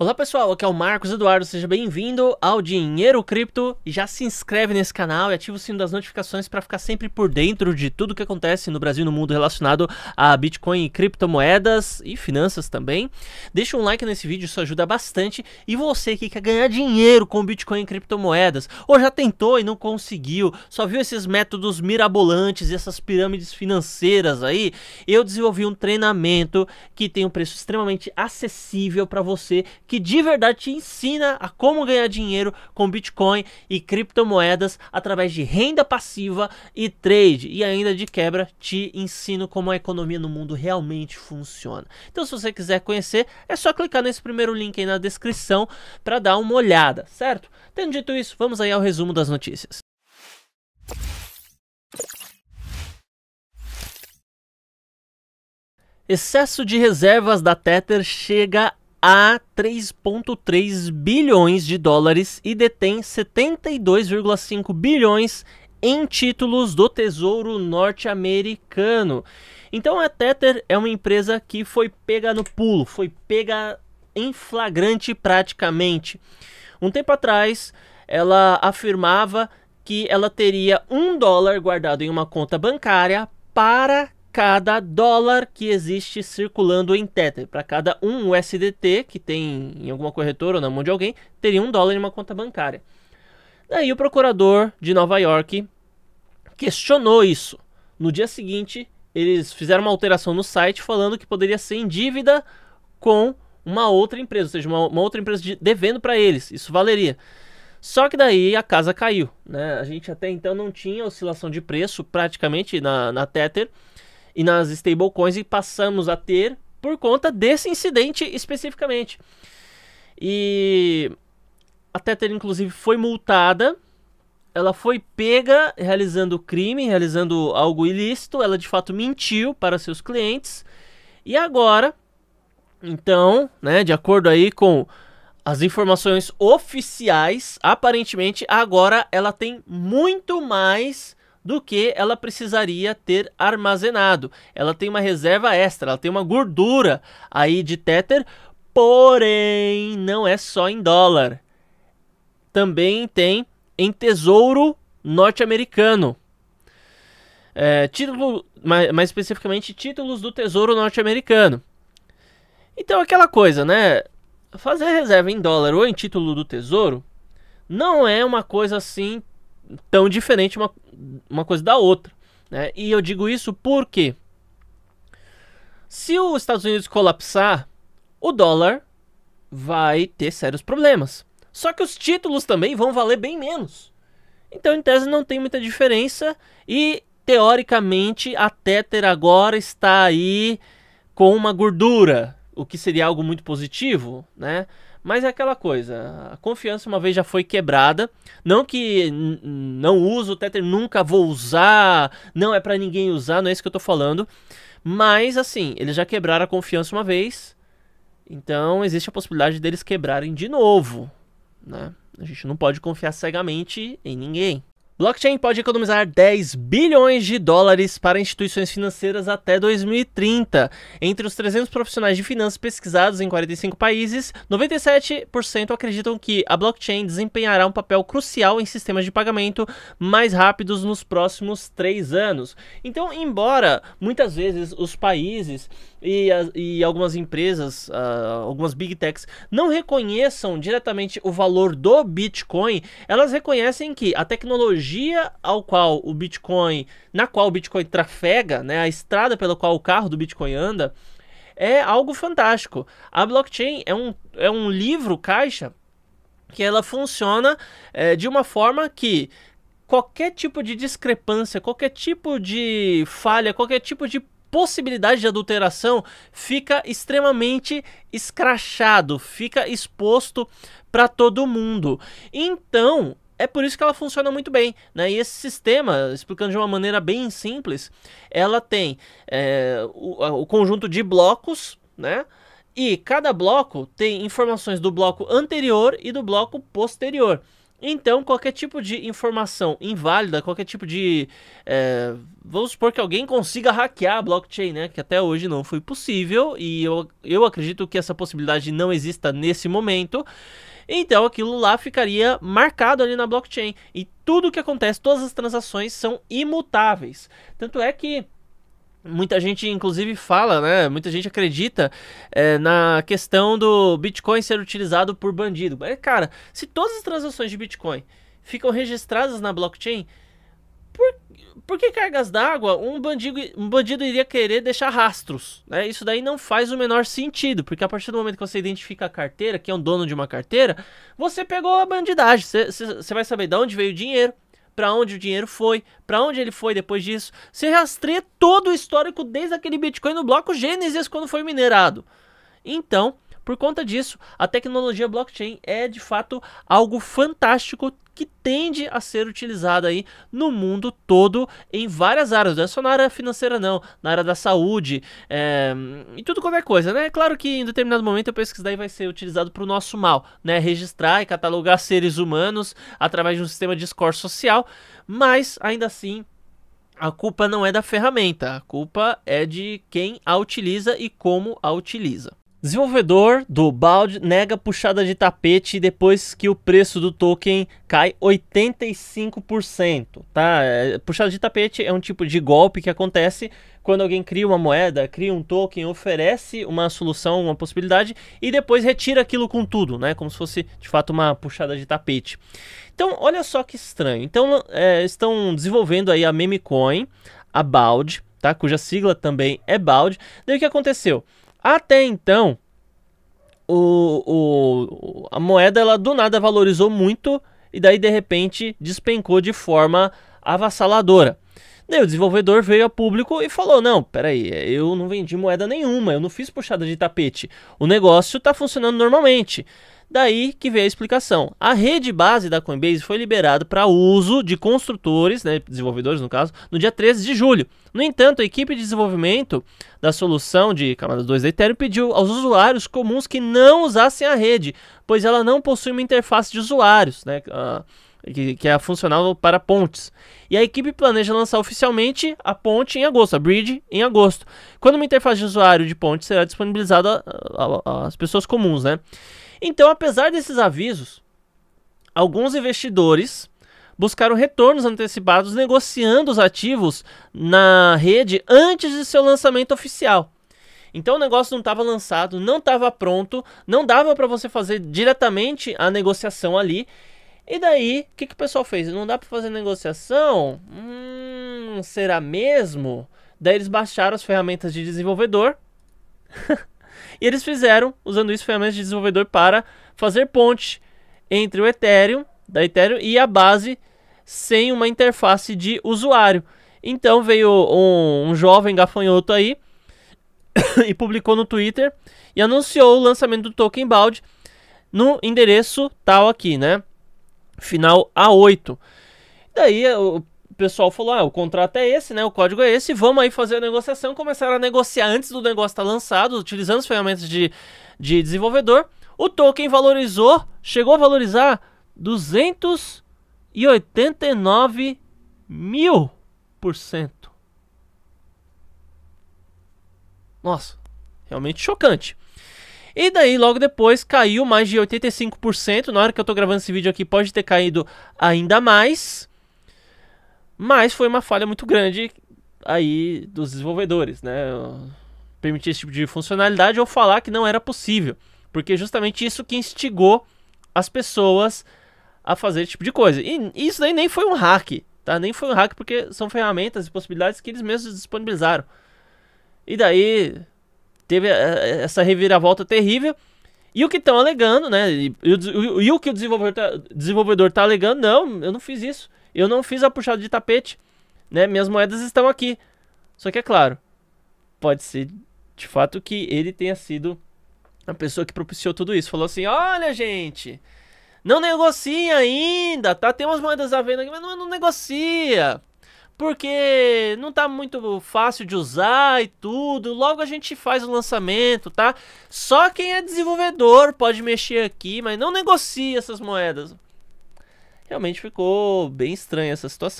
Olá pessoal, aqui é o Marcos Eduardo, seja bem-vindo ao Dinheiro Cripto. Já se inscreve nesse canal e ativa o sino das notificações para ficar sempre por dentro de tudo que acontece no Brasil e no mundo relacionado a Bitcoin e criptomoedas e finanças também. Deixa um like nesse vídeo, isso ajuda bastante. E você que quer ganhar dinheiro com Bitcoin e criptomoedas, ou já tentou e não conseguiu, só viu esses métodos mirabolantes e essas pirâmides financeiras aí, eu desenvolvi um treinamento que tem um preço extremamente acessível para você que de verdade te ensina a como ganhar dinheiro com Bitcoin e criptomoedas através de renda passiva e trade. E ainda de quebra, te ensino como a economia no mundo realmente funciona. Então, se você quiser conhecer, é só clicar nesse primeiro link aí na descrição para dar uma olhada, certo? Tendo dito isso, vamos aí ao resumo das notícias. Excesso de reservas da Tether chega a 3,3 bilhões de dólares e detém 72,5 bilhões em títulos do Tesouro Norte-Americano. Então a Tether é uma empresa que foi pega no pulo, foi pega em flagrante praticamente. Um tempo atrás, ela afirmava que ela teria um dólar guardado em uma conta bancária para cada dólar que existe circulando em Tether. Para cada um USDT que tem em alguma corretora ou na mão de alguém, teria um dólar em uma conta bancária. Daí o procurador de Nova York questionou isso. No dia seguinte, eles fizeram uma alteração no site falando que poderia ser em dívida com uma outra empresa, ou seja, uma, uma outra empresa de, devendo para eles. Isso valeria. Só que daí a casa caiu. Né? A gente até então não tinha oscilação de preço praticamente na, na Tether e nas stablecoins e passamos a ter por conta desse incidente especificamente. E a Tether, inclusive, foi multada. Ela foi pega realizando crime, realizando algo ilícito. Ela de fato mentiu para seus clientes. E agora, então, né, de acordo aí com as informações oficiais, aparentemente agora ela tem muito mais do que ela precisaria ter armazenado. Ela tem uma reserva extra, ela tem uma gordura aí de Tether, porém não é só em dólar. Também tem em tesouro norte-americano. É, título, mais, mais especificamente, títulos do Tesouro Norte-Americano. Então, aquela coisa, né? Fazer reserva em dólar ou em título do Tesouro não é uma coisa assim tão diferente uma, uma coisa da outra. Né? E eu digo isso porque se os Estados Unidos colapsar, o dólar vai ter sérios problemas. Só que os títulos também vão valer bem menos. Então, em tese, não tem muita diferença e, teoricamente, a Tether agora está aí com uma gordura, o que seria algo muito positivo, né? Mas é aquela coisa, a confiança uma vez já foi quebrada. Não que não uso o Tether, nunca vou usar, não é para ninguém usar, não é isso que eu tô falando. Mas assim, eles já quebraram a confiança uma vez. Então existe a possibilidade deles quebrarem de novo, né? A gente não pode confiar cegamente em ninguém. Blockchain pode economizar 10 bilhões de dólares para instituições financeiras até 2030. Entre os 300 profissionais de finanças pesquisados em 45 países, 97% acreditam que a blockchain desempenhará um papel crucial em sistemas de pagamento mais rápidos nos próximos três anos. Então, embora muitas vezes os países e, e algumas empresas, uh, algumas big techs, não reconheçam diretamente o valor do Bitcoin, elas reconhecem que a tecnologia dia ao qual o Bitcoin, na qual o Bitcoin trafega, né, a estrada pela qual o carro do Bitcoin anda, é algo fantástico. A blockchain é um, é um livro caixa que ela funciona é, de uma forma que qualquer tipo de discrepância, qualquer tipo de falha, qualquer tipo de possibilidade de adulteração fica extremamente escrachado, fica exposto para todo mundo. Então, é por isso que ela funciona muito bem. Né? E esse sistema, explicando de uma maneira bem simples, ela tem é, o, o conjunto de blocos, né? E cada bloco tem informações do bloco anterior e do bloco posterior. Então, qualquer tipo de informação inválida, qualquer tipo de. É, vamos supor que alguém consiga hackear a blockchain, né? Que até hoje não foi possível, e eu, eu acredito que essa possibilidade não exista nesse momento. Então, aquilo lá ficaria marcado ali na blockchain. E tudo o que acontece, todas as transações são imutáveis. Tanto é que Muita gente, inclusive, fala, né? Muita gente acredita é, na questão do Bitcoin ser utilizado por bandido. Mas, é, cara, se todas as transações de Bitcoin ficam registradas na blockchain, por, por que cargas d'água um bandido, um bandido iria querer deixar rastros? Né? Isso daí não faz o menor sentido, porque a partir do momento que você identifica a carteira, que é um dono de uma carteira, você pegou a bandidagem, você, você, você vai saber de onde veio o dinheiro, para onde o dinheiro foi, para onde ele foi depois disso. Você rastreia todo o histórico desde aquele Bitcoin no bloco Gênesis quando foi minerado. Então, por conta disso, a tecnologia blockchain é de fato algo fantástico que tende a ser utilizada aí no mundo todo em várias áreas, não é só na área financeira não, na área da saúde eh, é, e tudo qualquer coisa, né? Claro que em determinado momento eu penso que isso daí vai ser utilizado para o nosso mal, né? Registrar e catalogar seres humanos através de um sistema de score social, mas ainda assim a culpa não é da ferramenta, a culpa é de quem a utiliza e como a utiliza. Desenvolvedor do Bald nega puxada de tapete depois que o preço do token cai 85%, tá? É, puxada de tapete é um tipo de golpe que acontece quando alguém cria uma moeda, cria um token, oferece uma solução, uma possibilidade e depois retira aquilo com tudo, né? Como se fosse de fato uma puxada de tapete. Então, olha só que estranho. Então, é, estão desenvolvendo aí a memecoin, a Bald, tá? Cuja sigla também é Bald. Daí o que aconteceu? Até então, o, o, a moeda ela do nada valorizou muito e daí de repente despencou de forma avassaladora. Daí o desenvolvedor veio a público e falou: Não, peraí, eu não vendi moeda nenhuma, eu não fiz puxada de tapete. O negócio está funcionando normalmente. Daí que veio a explicação. A rede base da Coinbase foi liberada para uso de construtores, né, desenvolvedores no caso, no dia 13 de julho. No entanto, a equipe de desenvolvimento da solução de camadas 2 da Ethereum pediu aos usuários comuns que não usassem a rede, pois ela não possui uma interface de usuários, né? Uh, que, que é funcional para pontes. E a equipe planeja lançar oficialmente a ponte em agosto, a bridge em agosto, quando uma interface de usuário de ponte será disponibilizada às pessoas comuns, né? Então, apesar desses avisos, alguns investidores buscaram retornos antecipados negociando os ativos na rede antes de seu lançamento oficial. Então o negócio não estava lançado, não estava pronto, não dava para você fazer diretamente a negociação ali. E daí, o que, que o pessoal fez? Não dá para fazer negociação? Hum, será mesmo? Daí eles baixaram as ferramentas de desenvolvedor. e eles fizeram, usando isso, ferramentas de desenvolvedor para fazer ponte entre o Ethereum, da Ethereum e a base sem uma interface de usuário. Então veio um, um jovem gafanhoto aí e publicou no Twitter e anunciou o lançamento do token Bald no endereço tal aqui, né? final A8. Daí eh, o pessoal falou: ah, o contrato é esse, né? O código é esse, vamos aí fazer a negociação. Começaram a negociar antes do negócio estar lançado, utilizando as ferramentas de, de desenvolvedor. O token valorizou, chegou a valorizar 289 mil por cento. Nossa, realmente chocante. E daí logo depois caiu mais de 85%. Na hora que eu tô gravando esse vídeo aqui pode ter caído ainda mais. Mas foi uma falha muito grande aí dos desenvolvedores, né? Permitir esse tipo de funcionalidade ou falar que não era possível. Porque justamente isso que instigou as pessoas a fazer esse tipo de coisa. E isso daí nem foi um hack, tá? Nem foi um hack porque são ferramentas e possibilidades que eles mesmos disponibilizaram. E daí teve eh, eh, essa reviravolta terrível. E o que estão alegando, né? E, e, e, o que o desenvolvedor tá, desenvolvedor tá alegando, não, eu não fiz isso. Eu não fiz a puxada de tapete, né? Minhas moedas estão aqui. Só que é claro, pode ser de fato que ele tenha sido a pessoa que propiciou tudo isso. Falou assim: olha, gente, não negocia ainda, tá? Tem umas moedas à venda aqui, mas não, não negocia porque não tá muito fácil de usar e tudo. Logo a gente faz o lançamento, tá? Só quem é desenvolvedor pode mexer aqui, mas não negocia essas moedas. Realmente ficou bem estranha essa situação.